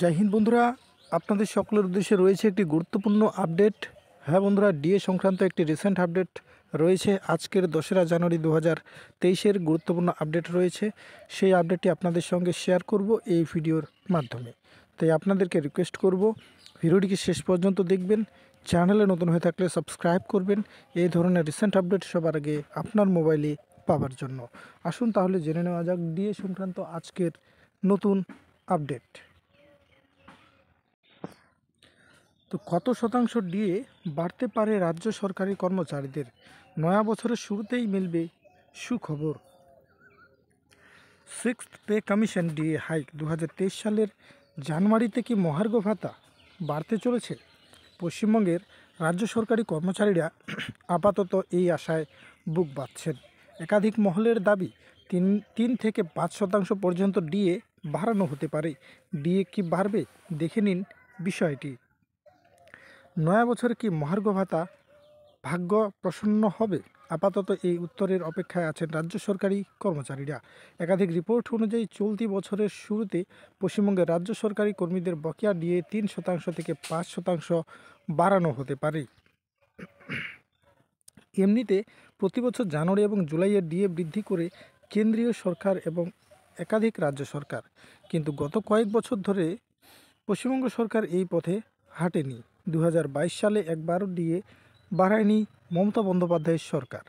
জয় হিন্দ বন্ধুরা আপনাদের সকলের উদ্দেশ্যে রয়েছে একটি গুরুত্বপূর্ণ আপডেট হ্যাঁ বন্ধুরা ডিএ সংক্রান্ত একটি রিসেন্ট আপডেট রয়েছে আজকের দোসরা জানুয়ারি দু হাজার তেইশের গুরুত্বপূর্ণ আপডেট রয়েছে সেই আপডেটটি আপনাদের সঙ্গে শেয়ার করব এই ভিডিওর মাধ্যমে তাই আপনাদেরকে রিকোয়েস্ট করব ভিডিওটিকে শেষ পর্যন্ত দেখবেন চ্যানেলে নতুন হয়ে থাকলে সাবস্ক্রাইব করবেন এই ধরনের রিসেন্ট আপডেট সবার আগে আপনার মোবাইলে পাওয়ার জন্য আসুন তাহলে জেনে নেওয়া যাক ডিএ সংক্রান্ত আজকের নতুন আপডেট তো কত শতাংশ ডিএ বাড়তে পারে রাজ্য সরকারি কর্মচারীদের নয়া বছরের শুরুতেই মিলবে সুখবর six pay commission DA hike দু সালের জানুয়ারিতে কি মহার্ঘ ভাতা বাড়তে চলেছে পশ্চিমবঙ্গের রাজ্য সরকারি কর্মচারীরা আপাতত এই আশায় বুক বাঁধছেন একাধিক মহলের দাবি তিন তিন থেকে পাঁচ শতাংশ পর্যন্ত ডিএ বাড়ানো হতে পারে ডিএ কি বাড়বে দেখে নিন বিষয়টি নয়া বছরে কি মহার্ঘ ভাতা ভাগ্য প্রসন্ন হবে আপাতত এই উত্তরের অপেক্ষায় আছেন রাজ্য সরকারি কর্মচারীরা একাধিক রিপোর্ট অনুযায়ী চলতি বছরের শুরুতে পশ্চিমবঙ্গের রাজ্য সরকারি কর্মীদের বকেয়া দিয়ে তিন শতাংশ থেকে পাঁচ শতাংশ বাড়ানো হতে পারে এমনিতে প্রতি বছর জানুয়ারি এবং জুলাইয়ের ডিএ বৃদ্ধি করে কেন্দ্রীয় সরকার এবং একাধিক রাজ্য সরকার কিন্তু গত কয়েক বছর ধরে পশ্চিমবঙ্গ সরকার এই পথে হাঁটেনি দু সালে একবারও দিয়ে বাড়ায়নি মমতা বন্দ্যোপাধ্যায়ের সরকার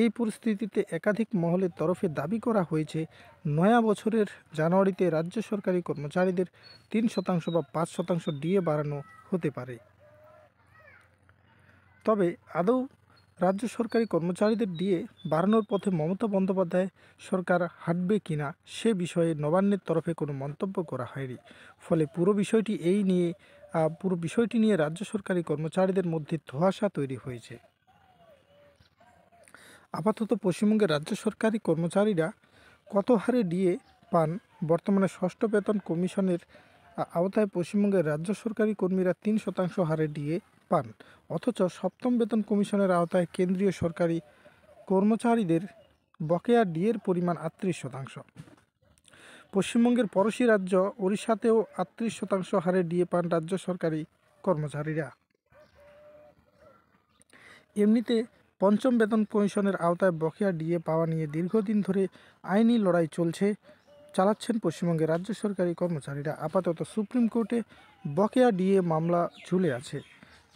এই পরিস্থিতিতে একাধিক মহলের তরফে দাবি করা হয়েছে নয়া বছরের জানুয়ারিতে রাজ্য সরকারি কর্মচারীদের তিন শতাংশ বা পাঁচ শতাংশ ডিএ বাড়ানো হতে পারে তবে আদৌ রাজ্য সরকারি কর্মচারীদের দিয়ে বাড়ানোর পথে মমতা বন্দ্যোপাধ্যায় সরকার হাঁটবে কিনা সে বিষয়ে নবান্নের তরফে কোনো মন্তব্য করা হয়নি ফলে পুরো বিষয়টি এই নিয়ে পুরো বিষয়টি নিয়ে রাজ্য সরকারি কর্মচারীদের মধ্যে ধোয়াশা তৈরি হয়েছে আপাতত পশ্চিমবঙ্গের রাজ্য সরকারি কর্মচারীরা কত হারে ডিএ পান বর্তমানে ষষ্ঠ বেতন কমিশনের আওতায় পশ্চিমবঙ্গের রাজ্য সরকারি কর্মীরা তিন শতাংশ হারে ডিএ পান অথচ সপ্তম বেতন কমিশনের আওতায় কেন্দ্রীয় সরকারি কর্মচারীদের বকেয়া ডিএর পরিমাণ আটত্রিশ শতাংশ পশ্চিমবঙ্গের পড়শি রাজ্য ওড়িশাতেও আটত্রিশ শতাংশ হারে ডিএ পান রাজ্য সরকারি কর্মচারীরা এমনিতে পঞ্চম বেতন কমিশনের আওতায় বকেয়া ডিএ পাওয়া নিয়ে দীর্ঘদিন ধরে আইনি লড়াই চলছে চালাচ্ছেন পশ্চিমবঙ্গের রাজ্য সরকারি কর্মচারীরা আপাতত সুপ্রিম কোর্টে বকেয়া ডিএ মামলা ঝুলে আছে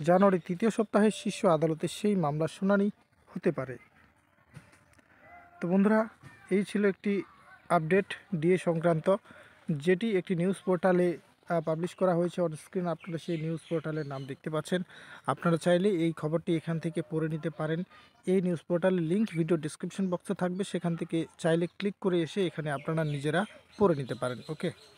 জানুয়ারি তৃতীয় সপ্তাহে শীর্ষ আদালতে সেই মামলার শুনানি হতে পারে তো বন্ধুরা এই ছিল একটি আপডেট ডিএ সংক্রান্ত যেটি একটি নিউজ পোর্টালে পাবলিশ করা হয়েছে স্ক্রিন আপনারা সেই নিউজ পোর্টালের নাম দেখতে পাচ্ছেন আপনারা চাইলে এই খবরটি এখান থেকে পড়ে নিতে পারেন এই নিউজ পোর্টালের লিঙ্ক ভিডিও ডিসক্রিপশন বক্সে থাকবে সেখান থেকে চাইলে ক্লিক করে এসে এখানে আপনারা নিজেরা পড়ে নিতে পারেন ওকে